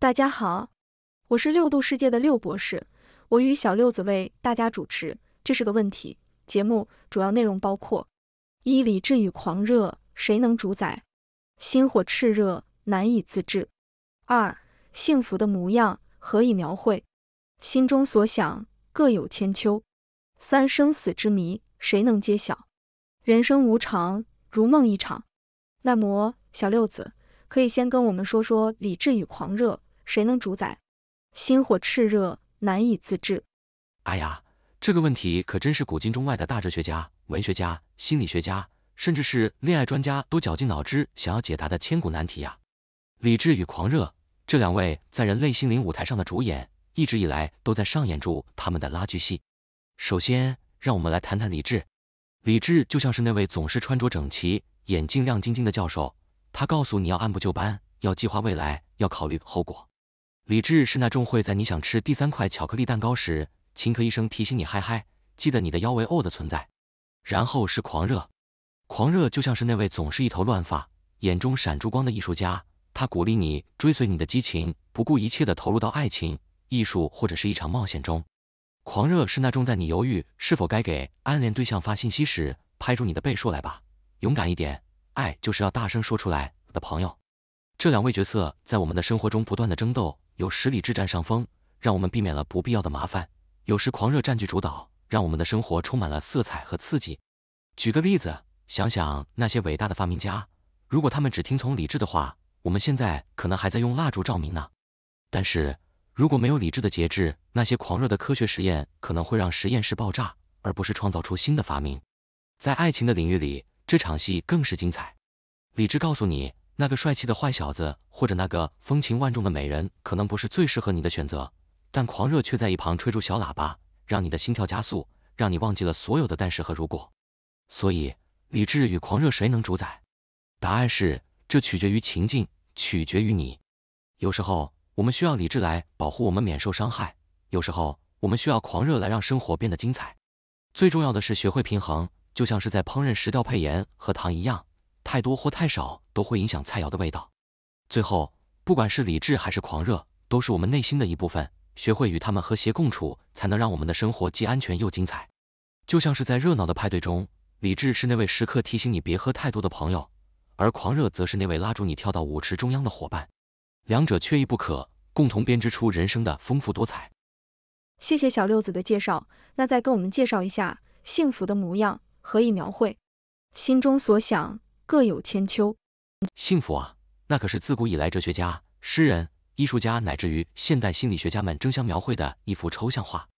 大家好，我是六度世界的六博士，我与小六子为大家主持。这是个问题节目，主要内容包括：一、理智与狂热，谁能主宰？心火炽热，难以自制。二、幸福的模样，何以描绘？心中所想，各有千秋。三、生死之谜，谁能揭晓？人生无常，如梦一场。那么，小六子可以先跟我们说说理智与狂热。谁能主宰？心火炽热，难以自制。哎呀，这个问题可真是古今中外的大哲学家、文学家、心理学家，甚至是恋爱专家都绞尽脑汁想要解答的千古难题呀！理智与狂热，这两位在人类心灵舞台上的主演，一直以来都在上演住他们的拉锯戏。首先，让我们来谈谈理智。理智就像是那位总是穿着整齐、眼睛亮晶晶的教授，他告诉你要按部就班，要计划未来，要考虑后果。理智是那种会在你想吃第三块巧克力蛋糕时，轻咳一声提醒你嗨嗨，记得你的腰围哦的存在。然后是狂热，狂热就像是那位总是一头乱发，眼中闪着光的艺术家，他鼓励你追随你的激情，不顾一切的投入到爱情、艺术或者是一场冒险中。狂热是那种在你犹豫是否该给暗恋对象发信息时，拍住你的背说来吧，勇敢一点，爱就是要大声说出来的朋友。这两位角色在我们的生活中不断的争斗。有理智占上风，让我们避免了不必要的麻烦。有时狂热占据主导，让我们的生活充满了色彩和刺激。举个例子，想想那些伟大的发明家，如果他们只听从理智的话，我们现在可能还在用蜡烛照明呢。但是，如果没有理智的节制，那些狂热的科学实验可能会让实验室爆炸，而不是创造出新的发明。在爱情的领域里，这场戏更是精彩。理智告诉你。那个帅气的坏小子，或者那个风情万种的美人，可能不是最适合你的选择，但狂热却在一旁吹出小喇叭，让你的心跳加速，让你忘记了所有的但是和如果。所以，理智与狂热谁能主宰？答案是，这取决于情境，取决于你。有时候，我们需要理智来保护我们免受伤害；有时候，我们需要狂热来让生活变得精彩。最重要的是学会平衡，就像是在烹饪时调配盐和糖一样。太多或太少都会影响菜肴的味道。最后，不管是理智还是狂热，都是我们内心的一部分。学会与他们和谐共处，才能让我们的生活既安全又精彩。就像是在热闹的派对中，理智是那位时刻提醒你别喝太多的朋友，而狂热则是那位拉住你跳到舞池中央的伙伴。两者缺一不可，共同编织出人生的丰富多彩。谢谢小六子的介绍，那再跟我们介绍一下幸福的模样，何以描绘？心中所想。各有千秋。幸福啊，那可是自古以来哲学家、诗人、艺术家，乃至于现代心理学家们争相描绘的一幅抽象画。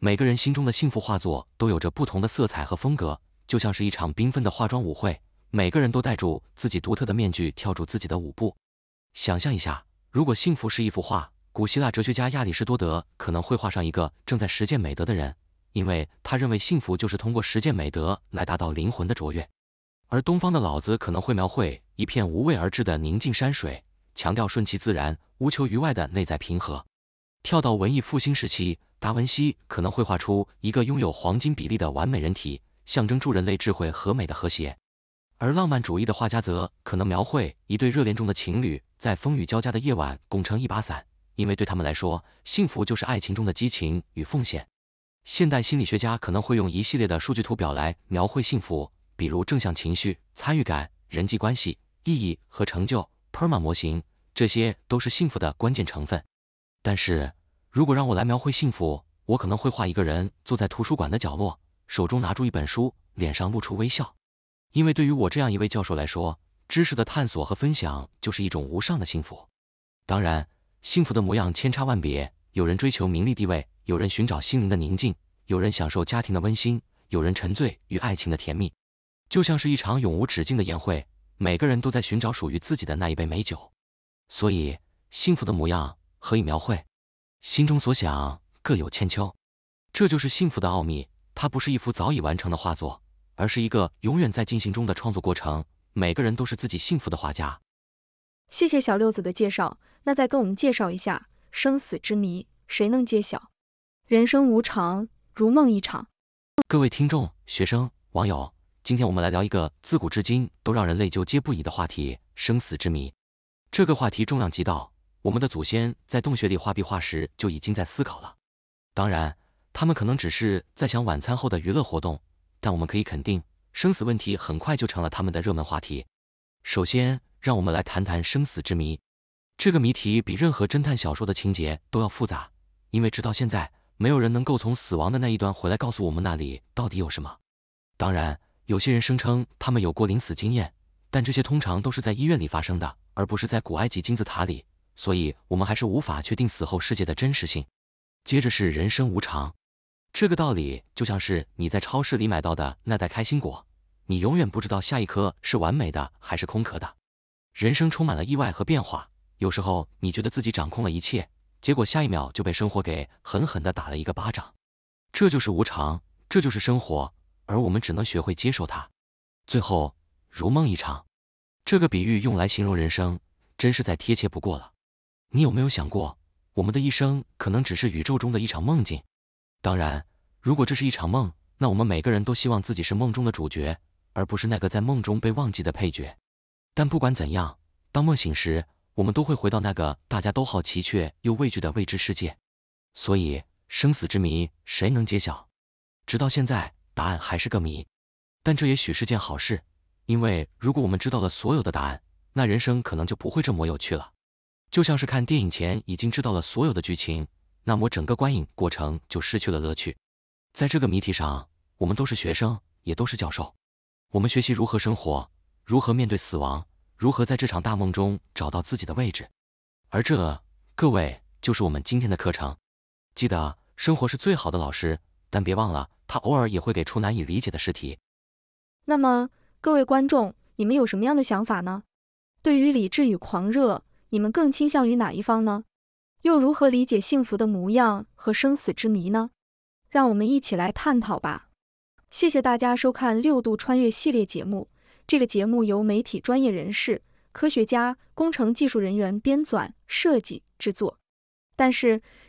每个人心中的幸福画作都有着不同的色彩和风格，就像是一场缤纷的化妆舞会，每个人都戴住自己独特的面具，跳出自己的舞步。想象一下，如果幸福是一幅画，古希腊哲学家亚里士多德可能会画上一个正在实践美德的人，因为他认为幸福就是通过实践美德来达到灵魂的卓越。而东方的老子可能会描绘一片无为而治的宁静山水，强调顺其自然、无求于外的内在平和。跳到文艺复兴时期，达文西可能会画出一个拥有黄金比例的完美人体，象征助人类智慧和美的和谐。而浪漫主义的画家则可能描绘一对热恋中的情侣在风雨交加的夜晚共撑一把伞，因为对他们来说，幸福就是爱情中的激情与奉献。现代心理学家可能会用一系列的数据图表来描绘幸福。比如正向情绪、参与感、人际关系、意义和成就，PERMA 模型，这些都是幸福的关键成分。但是，如果让我来描绘幸福，我可能会画一个人坐在图书馆的角落，手中拿出一本书，脸上露出微笑。因为对于我这样一位教授来说，知识的探索和分享就是一种无上的幸福。当然，幸福的模样千差万别，有人追求名利地位，有人寻找心灵的宁静，有人享受家庭的温馨，有人沉醉于爱情的甜蜜。就像是一场永无止境的宴会，每个人都在寻找属于自己的那一杯美酒。所以，幸福的模样何以描绘？心中所想各有千秋，这就是幸福的奥秘。它不是一幅早已完成的画作，而是一个永远在进行中的创作过程。每个人都是自己幸福的画家。谢谢小六子的介绍，那再跟我们介绍一下生死之谜，谁能揭晓？人生无常，如梦一场。各位听众、学生、网友。今天我们来聊一个自古至今都让人类纠结不已的话题——生死之谜。这个话题重量级到，我们的祖先在洞穴里画壁画时就已经在思考了。当然，他们可能只是在想晚餐后的娱乐活动，但我们可以肯定，生死问题很快就成了他们的热门话题。首先，让我们来谈谈生死之谜。这个谜题比任何侦探小说的情节都要复杂，因为直到现在，没有人能够从死亡的那一端回来告诉我们那里到底有什么。当然。有些人声称他们有过临死经验，但这些通常都是在医院里发生的，而不是在古埃及金字塔里。所以，我们还是无法确定死后世界的真实性。接着是人生无常，这个道理就像是你在超市里买到的那袋开心果，你永远不知道下一颗是完美的还是空壳的。人生充满了意外和变化，有时候你觉得自己掌控了一切，结果下一秒就被生活给狠狠的打了一个巴掌。这就是无常，这就是生活。而我们只能学会接受它，最后如梦一场。这个比喻用来形容人生，真是再贴切不过了。你有没有想过，我们的一生可能只是宇宙中的一场梦境？当然，如果这是一场梦，那我们每个人都希望自己是梦中的主角，而不是那个在梦中被忘记的配角。但不管怎样，当梦醒时，我们都会回到那个大家都好奇却又畏惧的未知世界。所以，生死之谜谁能揭晓？直到现在。答案还是个谜，但这也许是件好事，因为如果我们知道了所有的答案，那人生可能就不会这么有趣了。就像是看电影前已经知道了所有的剧情，那么整个观影过程就失去了乐趣。在这个谜题上，我们都是学生，也都是教授。我们学习如何生活，如何面对死亡，如何在这场大梦中找到自己的位置。而这，各位就是我们今天的课程。记得，生活是最好的老师，但别忘了。他偶尔也会给出难以理解的试题。那么，各位观众，你们有什么样的想法呢？对于理智与狂热，你们更倾向于哪一方呢？又如何理解幸福的模样和生死之谜呢？让我们一起来探讨吧。谢谢大家收看六度穿越系列节目。这个节目由媒体专业人士、科学家、工程技术人员编纂、设计、制作。但是